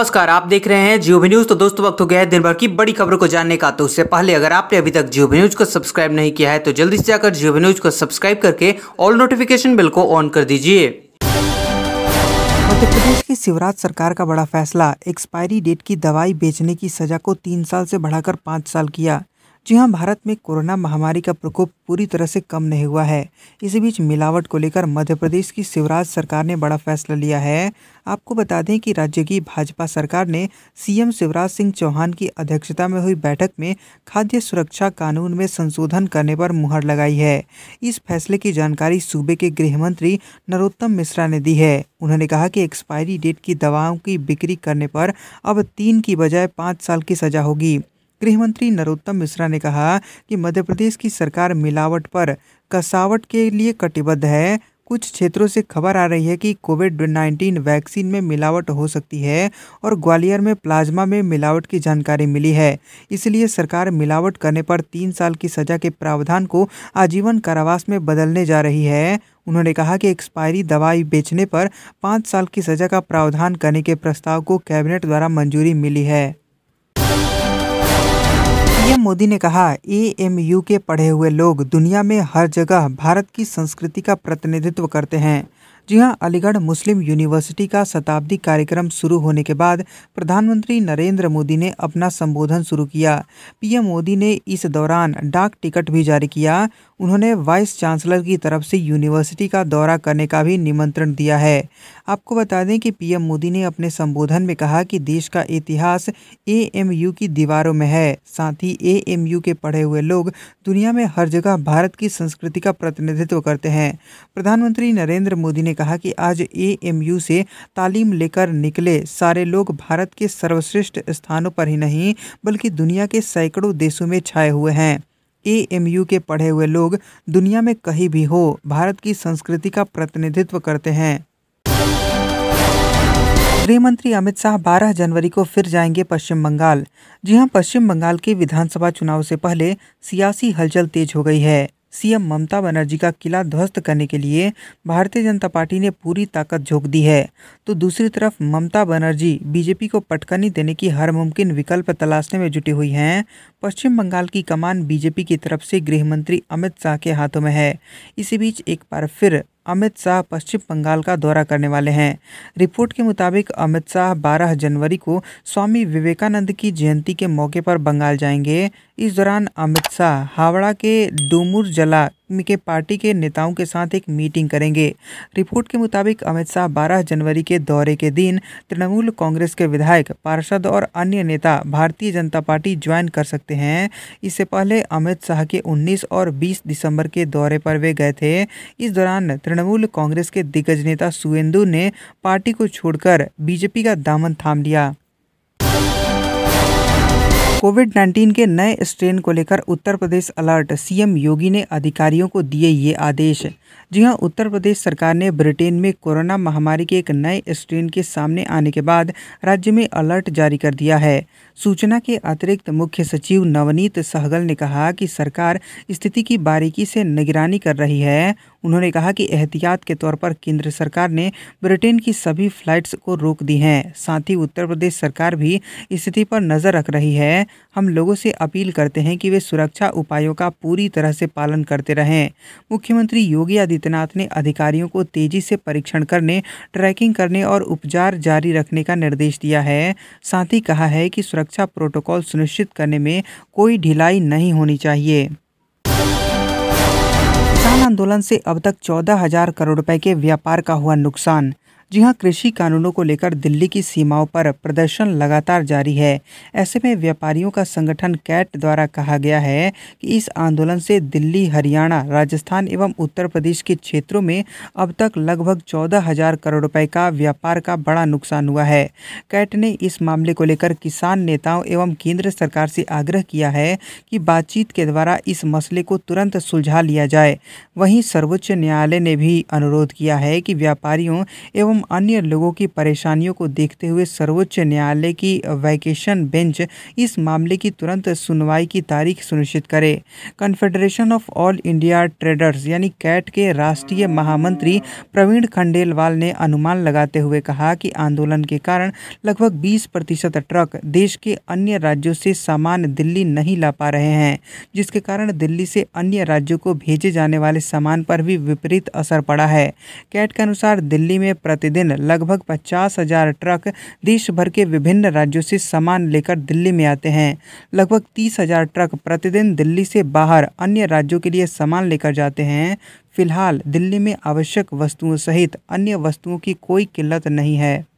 नमस्कार आप देख रहे हैं जियो न्यूज तो दोस्तों वक्त हो गया है दिन भर की बड़ी खबरों को जानने का तो उससे पहले अगर आपने अभी तक जियो न्यूज को सब्सक्राइब नहीं किया है तो जल्दी से जाकर जियो न्यूज को सब्सक्राइब करके ऑल नोटिफिकेशन बिल को ऑन कर दीजिए मध्य प्रदेश की शिवराज सरकार का बड़ा फैसला एक्सपायरी डेट की दवाई बेचने की सजा को तीन साल से बढ़ाकर पाँच साल किया जी हाँ भारत में कोरोना महामारी का प्रकोप पूरी तरह से कम नहीं हुआ है इसी बीच मिलावट को लेकर मध्य प्रदेश की शिवराज सरकार ने बड़ा फैसला लिया है आपको बता दें कि राज्य की भाजपा सरकार ने सीएम शिवराज सिंह चौहान की अध्यक्षता में हुई बैठक में खाद्य सुरक्षा कानून में संशोधन करने पर मुहर लगाई है इस फैसले की जानकारी सूबे के गृह मंत्री नरोत्तम मिश्रा ने दी है उन्होंने कहा कि एक्सपायरी डेट की दवाओं की बिक्री करने पर अब तीन की बजाय पाँच साल की सजा होगी गृह मंत्री नरोत्तम मिश्रा ने कहा कि मध्य प्रदेश की सरकार मिलावट पर कसावट के लिए कटिबद्ध है कुछ क्षेत्रों से खबर आ रही है कि कोविड नाइन्टीन वैक्सीन में मिलावट हो सकती है और ग्वालियर में प्लाज्मा में मिलावट की जानकारी मिली है इसलिए सरकार मिलावट करने पर तीन साल की सजा के प्रावधान को आजीवन कारावास में बदलने जा रही है उन्होंने कहा कि एक्सपायरी दवाई बेचने पर पाँच साल की सजा का प्रावधान करने के प्रस्ताव को कैबिनेट द्वारा मंजूरी मिली है पीएम मोदी ने कहा एएमयू के पढ़े हुए लोग दुनिया में हर जगह भारत की संस्कृति का प्रतिनिधित्व करते हैं जी हां अलीगढ़ मुस्लिम यूनिवर्सिटी का शताब्दी कार्यक्रम शुरू होने के बाद प्रधानमंत्री नरेंद्र मोदी ने अपना संबोधन शुरू किया पीएम मोदी ने इस दौरान डाक टिकट भी जारी किया उन्होंने वाइस चांसलर की तरफ से यूनिवर्सिटी का दौरा करने का भी निमंत्रण दिया है आपको बता दें कि पीएम मोदी ने अपने संबोधन में कहा कि देश का इतिहास एएमयू की दीवारों में है साथ ही एएमयू के पढ़े हुए लोग दुनिया में हर जगह भारत की संस्कृति का प्रतिनिधित्व करते हैं प्रधानमंत्री नरेंद्र मोदी ने कहा कि आज ए से तालीम लेकर निकले सारे लोग भारत के सर्वश्रेष्ठ स्थानों पर ही नहीं बल्कि दुनिया के सैकड़ों देशों में छाए हुए हैं यू के पढ़े हुए लोग दुनिया में कहीं भी हो भारत की संस्कृति का प्रतिनिधित्व करते हैं गृह मंत्री अमित शाह 12 जनवरी को फिर जाएंगे पश्चिम बंगाल जी हां पश्चिम बंगाल के विधानसभा चुनाव से पहले सियासी हलचल तेज हो गई है सीएम ममता बनर्जी का किला ध्वस्त करने के लिए भारतीय जनता पार्टी ने पूरी ताकत झोंक दी है तो दूसरी तरफ ममता बनर्जी बीजेपी को पटकनी देने की हर मुमकिन विकल्प तलाशने में जुटी हुई हैं पश्चिम बंगाल की कमान बीजेपी की तरफ से गृह मंत्री अमित शाह के हाथों में है इसी बीच एक बार फिर अमित शाह पश्चिम बंगाल का दौरा करने वाले हैं रिपोर्ट के मुताबिक अमित शाह 12 जनवरी को स्वामी विवेकानंद की जयंती के मौके पर बंगाल जाएंगे इस दौरान अमित शाह हावड़ा के जला के पार्टी के नेताओं के साथ एक मीटिंग करेंगे रिपोर्ट के मुताबिक अमित शाह बारह जनवरी के दौरे के दिन तृणमूल कांग्रेस के विधायक पार्षद और अन्य नेता भारतीय जनता पार्टी ज्वाइन कर सकते हैं इससे पहले अमित शाह के 19 और 20 दिसंबर के दौरे पर वे गए थे इस दौरान तृणमूल कांग्रेस के दिग्गज नेता सुवेंदु ने पार्टी को छोड़कर बीजेपी का दामन थाम लिया कोविड 19 के नए स्ट्रेन को लेकर उत्तर प्रदेश अलर्ट सीएम योगी ने अधिकारियों को दिए ये आदेश जी हां उत्तर प्रदेश सरकार ने ब्रिटेन में कोरोना महामारी के एक नए स्ट्रेन के सामने आने के बाद राज्य में अलर्ट जारी कर दिया है सूचना के अतिरिक्त मुख्य सचिव नवनीत सहगल ने कहा कि सरकार स्थिति की बारीकी से निगरानी कर रही है उन्होंने कहा कि एहतियात के तौर पर केंद्र सरकार ने ब्रिटेन की सभी फ्लाइट्स को रोक दी हैं साथ ही उत्तर प्रदेश सरकार भी स्थिति पर नजर रख रही है हम लोगों से अपील करते हैं कि वे सुरक्षा उपायों का पूरी तरह से पालन करते रहें मुख्यमंत्री योगी आदित्यनाथ ने अधिकारियों को तेजी से परीक्षण करने ट्रैकिंग करने और उपचार जारी रखने का निर्देश दिया है साथ ही कहा है कि सुरक्षा प्रोटोकॉल सुनिश्चित करने में कोई ढिलाई नहीं होनी चाहिए किसान आंदोलन से अब तक चौदह हजार करोड़ रुपए के व्यापार का हुआ नुकसान जी हां कृषि कानूनों को लेकर दिल्ली की सीमाओं पर प्रदर्शन लगातार जारी है ऐसे में व्यापारियों का संगठन कैट द्वारा कहा गया है कि इस आंदोलन से दिल्ली हरियाणा राजस्थान एवं उत्तर प्रदेश के क्षेत्रों में अब तक लगभग चौदह हजार करोड़ रुपए का व्यापार का बड़ा नुकसान हुआ है कैट ने इस मामले को लेकर किसान नेताओं एवं केंद्र सरकार से आग्रह किया है कि बातचीत के द्वारा इस मसले को तुरंत सुलझा लिया जाए वहीं सर्वोच्च न्यायालय ने भी अनुरोध किया है कि व्यापारियों एवं अन्य लोगों की परेशानियों को देखते हुए सर्वोच्च न्यायालय की वैकेशन बेंच इस मामले की तुरंत सुनवाई की तारीख सुनिश्चित करे confederation of all India traders यानी कैट के राष्ट्रीय महामंत्री प्रवीण खंडेलवाल ने अनुमान लगाते हुए कहा कि आंदोलन के कारण लगभग 20 प्रतिशत ट्रक देश के अन्य राज्यों से सामान दिल्ली नहीं ला पा रहे हैं जिसके कारण दिल्ली से अन्य राज्यों को भेजे जाने वाले सामान पर भी विपरीत असर पड़ा है कैट के अनुसार दिल्ली में प्रति प्रतिदिन लगभग पचास हजार ट्रक देश भर के विभिन्न राज्यों से सामान लेकर दिल्ली में आते हैं लगभग तीस हजार ट्रक प्रतिदिन दिल्ली से बाहर अन्य राज्यों के लिए सामान लेकर जाते हैं फिलहाल दिल्ली में आवश्यक वस्तुओं सहित अन्य वस्तुओं की कोई किल्लत नहीं है